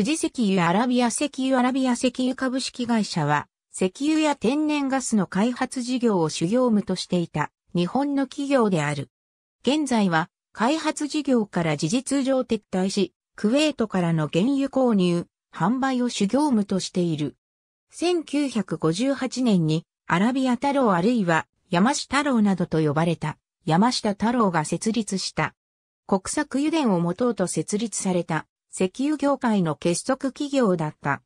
富士石油アラビア石油アラビア石油株式会社は、石油や天然ガスの開発事業を主業務としていた日本の企業である。現在は、開発事業から事実上撤退し、クウェートからの原油購入、販売を主業務としている。1958年に、アラビア太郎あるいは山下太郎などと呼ばれた山下太郎が設立した。国策油田を持とうと設立された石油業界の結束企業だった。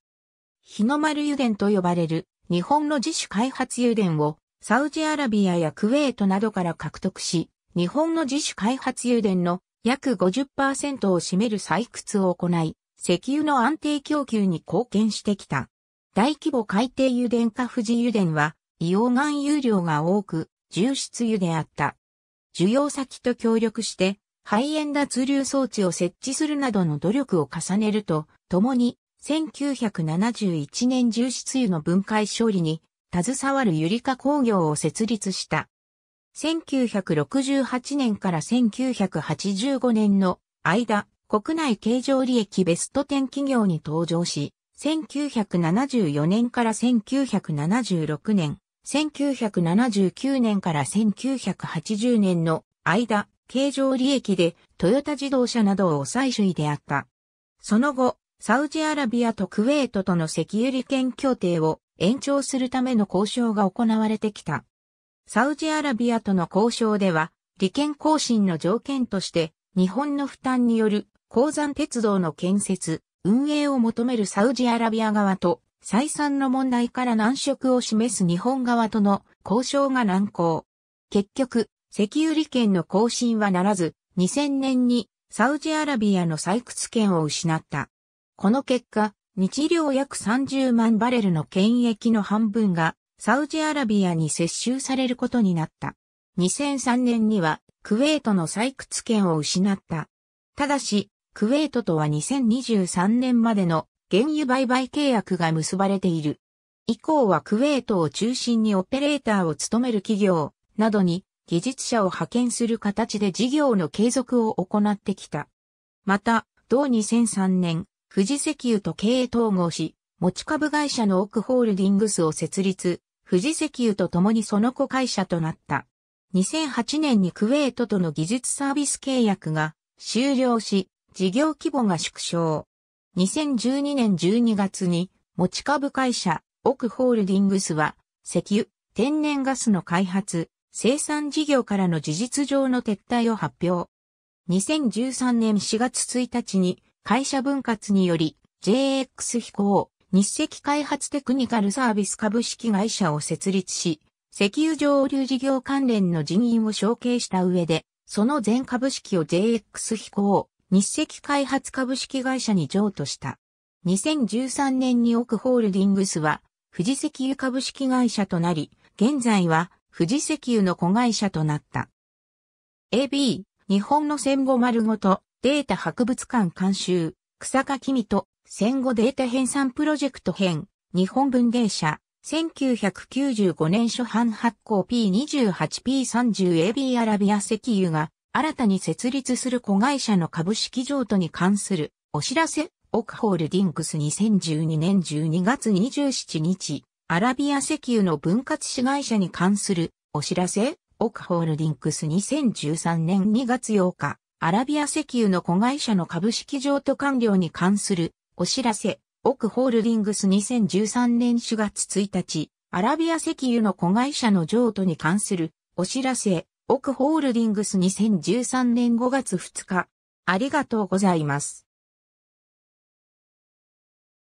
日の丸油田と呼ばれる日本の自主開発油田をサウジアラビアやクウェートなどから獲得し、日本の自主開発油田の約50%を占める採掘を行い、石油の安定供給に貢献してきた。大規模海底油田か富士油田は、硫黄含有量が多く、重質油であった。需要先と協力して、肺炎脱流装置を設置するなどの努力を重ねると、共に、1971年重質油の分解処理に、携わるゆりか工業を設立した。1968年から1985年の間、国内経常利益ベスト10企業に登場し、1974年から1976年、1979年から1980年の間、経常利益でトヨタ自動車などを最首位であった。その後、サウジアラビアとクウェートとの石油利権協定を延長するための交渉が行われてきた。サウジアラビアとの交渉では、利権更新の条件として、日本の負担による鉱山鉄道の建設、運営を求めるサウジアラビア側と、採算の問題から難色を示す日本側との交渉が難航。結局、石油利権の更新はならず、2000年にサウジアラビアの採掘権を失った。この結果、日量約30万バレルの権益の半分がサウジアラビアに接収されることになった。2003年にはクウェートの採掘権を失った。ただし、クウェートとは2023年までの原油売買契約が結ばれている。以降はクウェートを中心にオペレーターを務める企業などに技術者を派遣する形で事業の継続を行ってきた。また、同2003年、富士石油と経営統合し、持ち株会社のオクホールディングスを設立、富士石油と共にその子会社となった。2008年にクウェートとの技術サービス契約が終了し、事業規模が縮小。2012年12月に持ち株会社オクホールディングスは石油、天然ガスの開発、生産事業からの事実上の撤退を発表。2013年4月1日に会社分割により JX 飛行日赤開発テクニカルサービス株式会社を設立し、石油上流事業関連の人員を承継した上で、その全株式を JX 飛行日赤開発株式会社に譲渡した。2013年に奥ホールディングスは、富士石油株式会社となり、現在は富士石油の子会社となった。AB、日本の戦後丸ごと、データ博物館監修、草垣美と、戦後データ編纂プロジェクト編、日本文芸社、1995年初版発行 P28P30AB アラビア石油が、新たに設立する子会社の株式譲渡に関するお知らせ、オクホールディングス2012年12月27日。アラビア石油の分割子会社に関するお知らせ、オクホールディングス2013年2月8日、アラビア石油の子会社の株式譲渡完了に関するお知らせ、オクホールディングス2013年4月1日、アラビア石油の子会社の譲渡に関するお知らせ、オクホールディングス2013年5月2日、ありがとうございます。